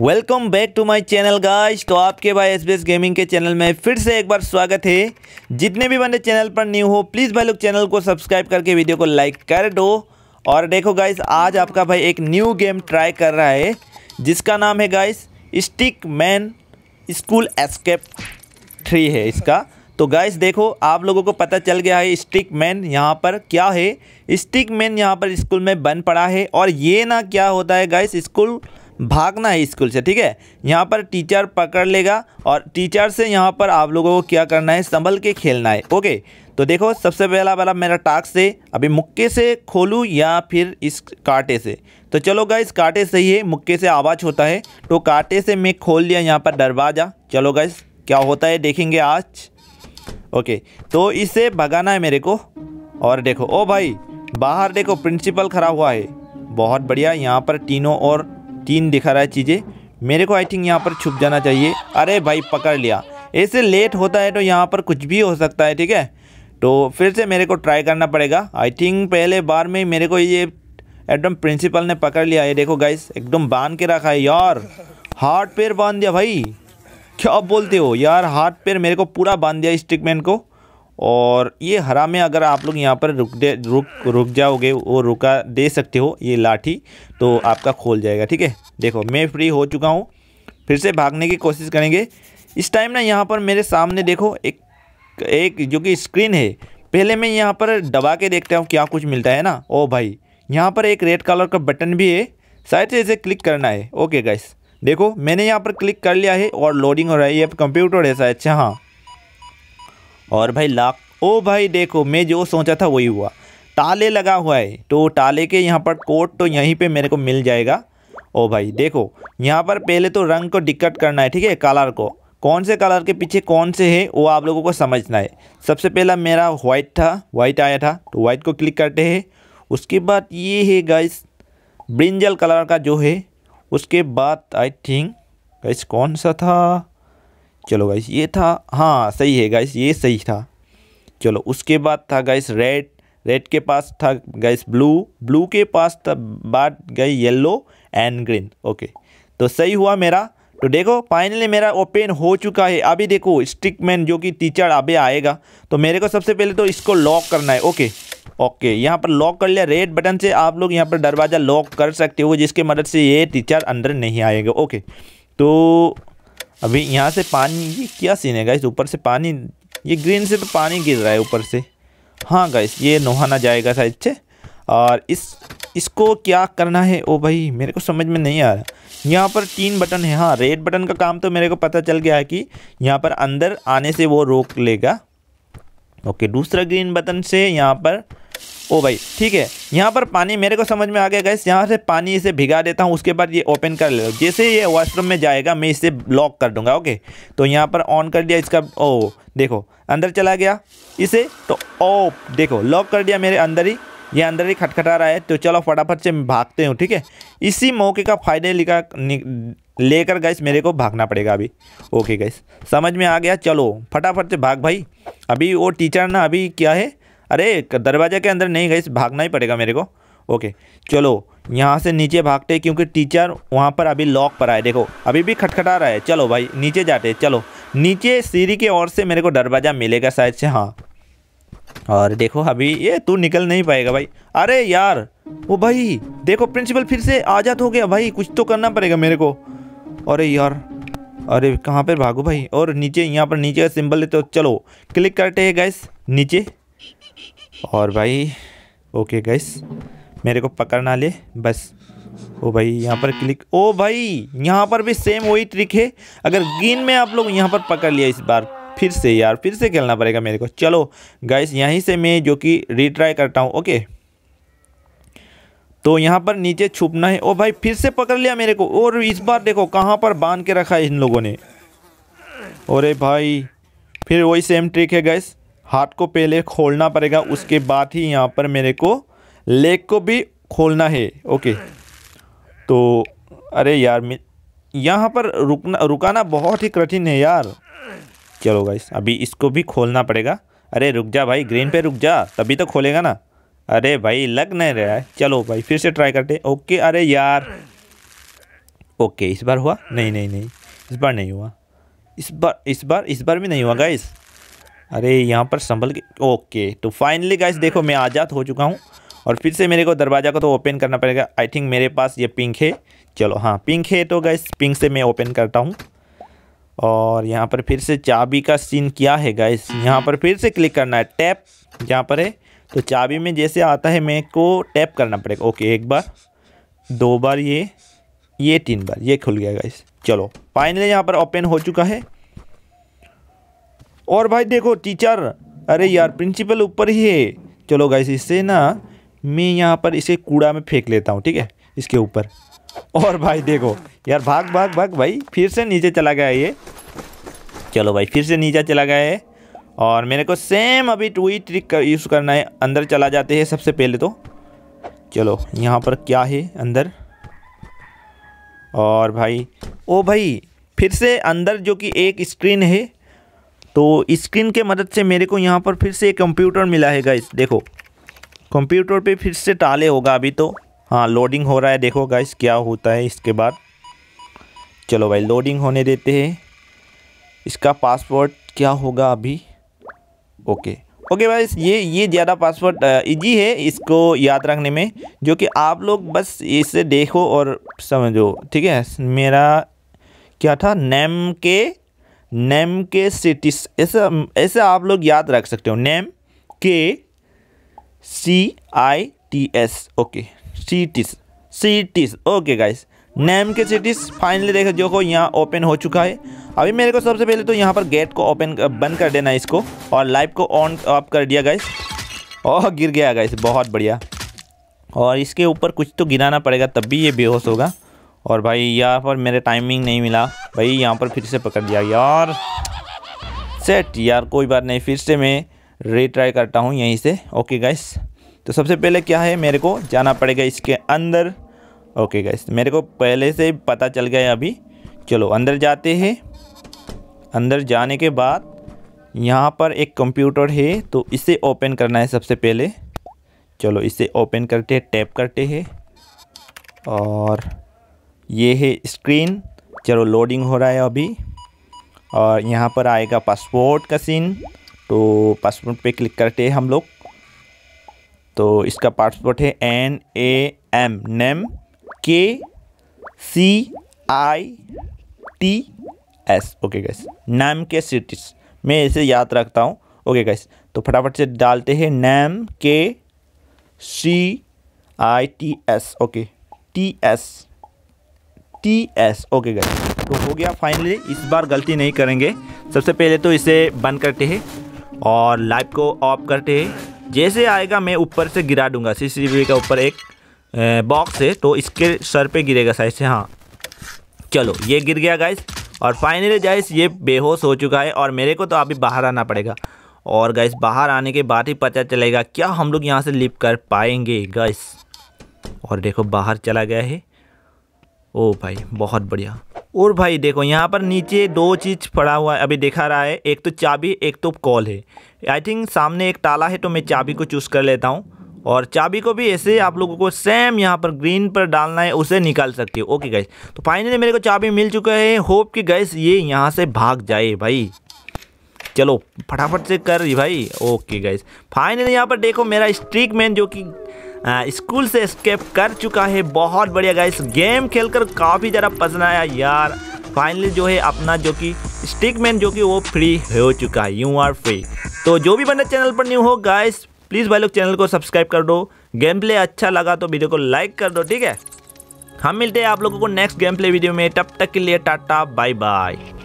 welcome back to my channel guys तो आपके भाई एस बी गेमिंग के चैनल में फिर से एक बार स्वागत है जितने भी बंदे चैनल पर न्यू हो प्लीज़ भाई लोग चैनल को सब्सक्राइब करके वीडियो को लाइक कर दो और देखो गाइस आज आपका भाई एक न्यू गेम ट्राई कर रहा है जिसका नाम है guys stick man school escape three है इसका तो गाइस देखो आप लोगों को पता चल गया है स्टिक मैन यहाँ पर क्या है स्टिक मैन यहाँ पर स्कूल में बन पड़ा है और ये ना क्या होता है गाइस स्कूल भागना है स्कूल से ठीक है यहाँ पर टीचर पकड़ लेगा और टीचर से यहाँ पर आप लोगों को क्या करना है संभल के खेलना है ओके तो देखो सबसे पहला वाला मेरा टास्क है अभी मुक्के से खोलूँ या फिर इस कांटे से तो चलो गाइस कांटे से ही है मुक्के से आवाज़ होता है तो कांटे से मैं खोल लिया यहाँ पर दरवाज़ा चलो गाइस क्या होता है देखेंगे आज ओके तो इसे भगाना है मेरे को और देखो ओ भाई बाहर देखो प्रिंसिपल खड़ा हुआ है बहुत बढ़िया यहाँ पर तीनों और तीन दिखा रहा है चीज़ें मेरे को आई थिंक यहाँ पर छुप जाना चाहिए अरे भाई पकड़ लिया ऐसे लेट होता है तो यहाँ पर कुछ भी हो सकता है ठीक है तो फिर से मेरे को ट्राई करना पड़ेगा आई थिंक पहले बार में मेरे को ये एकदम प्रिंसिपल ने पकड़ लिया ये देखो गाइस एकदम बांध के रखा है यार हाथ पैर बांध दिया भाई क्या बोलते हो यार हाथ पैर मेरे को पूरा बांध दिया स्टिकमैन को और ये हरा में अगर आप लोग यहाँ पर रुक दे रुक रुक जाओगे वो रुका दे सकते हो ये लाठी तो आपका खोल जाएगा ठीक है देखो मैं फ्री हो चुका हूँ फिर से भागने की कोशिश करेंगे इस टाइम ना यहाँ पर मेरे सामने देखो एक एक जो कि स्क्रीन है पहले मैं यहाँ पर दबा के देखता हूँ क्या कुछ मिलता है ना ओ भाई यहाँ पर एक रेड कलर का बटन भी है शायद से इसे क्लिक करना है ओके गाइस देखो मैंने यहाँ पर क्लिक कर लिया है और लोडिंग हो रहा है ये कंप्यूटर है शायद से हाँ और भाई लाख ओ भाई देखो मैं जो सोचा था वही हुआ टाले लगा हुआ है तो टाले के यहाँ पर कोट तो यहीं पे मेरे को मिल जाएगा ओ भाई देखो यहाँ पर पहले तो रंग को दिक्कत करना है ठीक है कलर को कौन से कलर के पीछे कौन से है वो आप लोगों को समझना है सबसे पहला मेरा वाइट था वाइट आया था तो वाइट को क्लिक करते हैं उसके बाद ये है गाइस ब्रिंजल कलर का जो है उसके बाद आई थिंक गाइस कौन सा था चलो गाइस ये था हाँ सही है गाइस ये सही था चलो उसके बाद था गाइस रेड रेड के पास था गाइस ब्लू ब्लू के पास था बाद गई येलो एंड ग्रीन ओके तो सही हुआ मेरा तो देखो फाइनली मेरा ओपन हो चुका है अभी देखो स्टिकमैन जो कि टीचर अभी आएगा तो मेरे को सबसे पहले तो इसको लॉक करना है ओके ओके यहाँ पर लॉक कर लिया रेड बटन से आप लोग यहाँ पर दरवाज़ा लॉक कर सकते हो जिसके मदद से ये टीचर अंदर नहीं आएगा ओके तो अभी यहाँ से पानी ये क्या सीन है गाइस ऊपर से पानी ये ग्रीन से तो पानी गिर रहा है ऊपर से हाँ गाइस ये नहाना जाएगा साइड से और इस इसको क्या करना है ओ भाई मेरे को समझ में नहीं आ रहा यहाँ पर तीन बटन है हाँ रेड बटन का काम तो मेरे को पता चल गया है कि यहाँ पर अंदर आने से वो रोक लेगा ओके दूसरा ग्रीन बटन से यहाँ पर ओ भाई ठीक है यहाँ पर पानी मेरे को समझ में आ गया गैस यहाँ से पानी इसे भिगा देता हूँ उसके बाद ये ओपन कर ले जैसे ये वॉशरूम में जाएगा मैं इसे लॉक कर दूंगा ओके तो यहाँ पर ऑन कर दिया इसका ओ देखो अंदर चला गया इसे तो ओ देखो लॉक कर दिया मेरे अंदर ही ये अंदर ही खटखटा रहा है तो चलो फटाफट से भागते हूँ ठीक है इसी मौके का फ़ायदे लिखा लेकर गैस मेरे को भागना पड़ेगा अभी ओके गैस समझ में आ गया चलो फटाफट से भाग भाई अभी वो टीचर ना अभी क्या है अरे दरवाजे के अंदर नहीं गई भागना ही पड़ेगा मेरे को ओके चलो यहाँ से नीचे भागते क्योंकि टीचर वहाँ पर अभी लॉक पर आए देखो अभी भी खटखटा रहा है चलो भाई नीचे जाते चलो नीचे सीढ़ी की ओर से मेरे को दरवाज़ा मिलेगा शायद से हाँ और देखो अभी ये तू निकल नहीं पाएगा भाई अरे यार वो भाई देखो प्रिंसिपल फिर से आज़ाद हो गया भाई कुछ तो करना पड़ेगा मेरे को अरे यार अरे कहाँ पर भागो भाई और नीचे यहाँ पर नीचे का सिंबल है तो चलो क्लिक करते हैं गैस नीचे और भाई ओके गैस मेरे को पकड़ना ले बस ओ भाई यहाँ पर क्लिक ओ भाई यहाँ पर भी सेम वही ट्रिक है अगर गेंद में आप लोग यहाँ पर पकड़ लिया इस बार फिर से यार फिर से खेलना पड़ेगा मेरे को चलो गैस यहीं से मैं जो कि रिट्राई करता हूँ ओके तो यहाँ पर नीचे छुपना है ओ भाई फिर से पकड़ लिया मेरे को और इस बार देखो कहाँ पर बांध के रखा है इन लोगों ने अरे भाई फिर वही सेम ट्रिक है गैस हाथ को पहले खोलना पड़ेगा उसके बाद ही यहाँ पर मेरे को लेग को भी खोलना है ओके तो अरे यार यहाँ पर रुकना रुकाना बहुत ही कठिन है यार चलो गाइस अभी इसको भी खोलना पड़ेगा अरे रुक जा भाई ग्रीन पे रुक जा तभी तो खोलेगा ना अरे भाई लग नहीं रहा है चलो भाई फिर से ट्राई करते ओके अरे यार ओके इस बार हुआ नहीं नहीं नहीं इस बार नहीं हुआ इस बार इस बार इस बार भी नहीं हुआ गाइस अरे यहाँ पर संभल के ओके तो फाइनली गाइस देखो मैं आज़ाद हो चुका हूँ और फिर से मेरे को दरवाज़ा को तो ओपन करना पड़ेगा आई थिंक मेरे पास ये पिंक है चलो हाँ पिंक है तो गाइस पिंक से मैं ओपन करता हूँ और यहाँ पर फिर से चाबी का सीन क्या है गाइस यहाँ पर फिर से क्लिक करना है टैप जहाँ पर है तो चाबी में जैसे आता है मेरे को टैप करना पड़ेगा ओके एक बार दो बार ये ये तीन बार ये खुल गया गाइस चलो फाइनली यहाँ पर ओपन हो चुका है और भाई देखो टीचर अरे यार प्रिंसिपल ऊपर ही है चलो गाइस इससे ना मैं यहाँ पर इसे कूड़ा में फेंक लेता हूँ ठीक है इसके ऊपर और भाई देखो यार भाग भाग भाग भाई फिर से नीचे चला गया ये चलो भाई फिर से नीचे चला गया है और मेरे को सेम अभी टू ही ट्रिक कर यूज़ करना है अंदर चला जाते हैं सबसे पहले तो चलो यहाँ पर क्या है अंदर और भाई ओ भाई फिर से अंदर जो कि एक स्क्रीन है तो स्क्रीन के मदद से मेरे को यहाँ पर फिर से कंप्यूटर मिला है गाइस देखो कंप्यूटर पे फिर से टाले होगा अभी तो हाँ लोडिंग हो रहा है देखो गाइस क्या होता है इसके बाद चलो भाई लोडिंग होने देते हैं इसका पासवर्ड क्या होगा अभी ओके ओके भाई ये ये ज़्यादा पासवर्ड इजी है इसको याद रखने में जो कि आप लोग बस इसे देखो और समझो ठीक है मेरा क्या था नेम के नेम के सिटिस ऐसा ऐसे आप लोग याद रख सकते हो नेम के C I T S okay cities cities okay guys name के सिटीज फाइनली देखो जो यहाँ ओपन हो चुका है अभी मेरे को सबसे पहले तो यहाँ पर गेट को ओपन बंद कर देना है इसको और लाइट को ऑन ऑफ कर दिया गाइस और गिर गया गाइस बहुत बढ़िया और इसके ऊपर कुछ तो गिराना पड़ेगा तब भी ये बेहोश होगा और भाई यहाँ पर मेरे टाइमिंग नहीं मिला भाई यहाँ पर फिर से पकड़ दिया यार सेट यार कोई बात नहीं फिर से मैं रिट्राई करता हूँ यहीं से ओके गाइस तो सबसे पहले क्या है मेरे को जाना पड़ेगा इसके अंदर ओके गाइस तो मेरे को पहले से पता चल गया अभी चलो अंदर जाते हैं अंदर जाने के बाद यहाँ पर एक कंप्यूटर है तो इसे ओपन करना है सबसे पहले चलो इसे ओपन करते हैं टैप करते हैं और ये है स्क्रीन चलो लोडिंग हो रहा है अभी और यहाँ पर आएगा पासपोर्ट का सीन तो पासपोर्ट पे क्लिक करते हैं हम लोग तो इसका पासपोर्ट है एन ए एम नेम के C I T S okay guys name के सिटीज मैं इसे याद रखता हूँ ओके गैस तो फटाफट से डालते हैं नेम के C I T S okay T S T S okay गए तो हो गया फाइनली इस बार गलती नहीं करेंगे सबसे पहले तो इसे बंद करते हैं और लाइट को ऑफ करते हैं जैसे आएगा मैं ऊपर से गिरा दूंगा सीसीटीवी का ऊपर एक बॉक्स है तो इसके सर पे गिरेगा साइज से हाँ चलो ये गिर गया गाइस और फाइनली गाइस ये बेहोश हो चुका है और मेरे को तो अभी बाहर आना पड़ेगा और गाइस बाहर आने के बाद ही पता चलेगा क्या हम लोग यहाँ से लिप कर पाएंगे गाइस और देखो बाहर चला गया है ओ भाई बहुत बढ़िया और भाई देखो यहाँ पर नीचे दो चीज़ पड़ा हुआ है अभी देखा रहा है एक तो चाबी एक तो कॉल है आई थिंक सामने एक ताला है तो मैं चाबी को चूज़ कर लेता हूँ और चाबी को भी ऐसे आप लोगों को सेम यहाँ पर ग्रीन पर डालना है उसे निकाल सकते हो ओके गैस तो फाइनली मेरे को चाबी मिल चुका है होप कि गैस ये यहाँ से भाग जाए भाई चलो फटाफट से कर भाई ओके गैस फाइनली यहाँ पर देखो मेरा स्ट्रीक मैन जो कि स्कूल से स्केप कर चुका है बहुत बढ़िया गाइस गेम खेलकर काफ़ी ज़्यादा पसंद आया यार फाइनली जो है अपना जो कि स्टिकमैन जो कि वो फ्री हो चुका है यू आर फ्री तो जो भी बंदा चैनल पर न्यू हो गाइस प्लीज़ भाई लोग चैनल को सब्सक्राइब कर दो गेम प्ले अच्छा लगा तो वीडियो को लाइक कर दो ठीक है हम मिलते हैं आप लोगों को नेक्स्ट गेम प्ले वीडियो में तब तक के लिए टाटा बाय बाय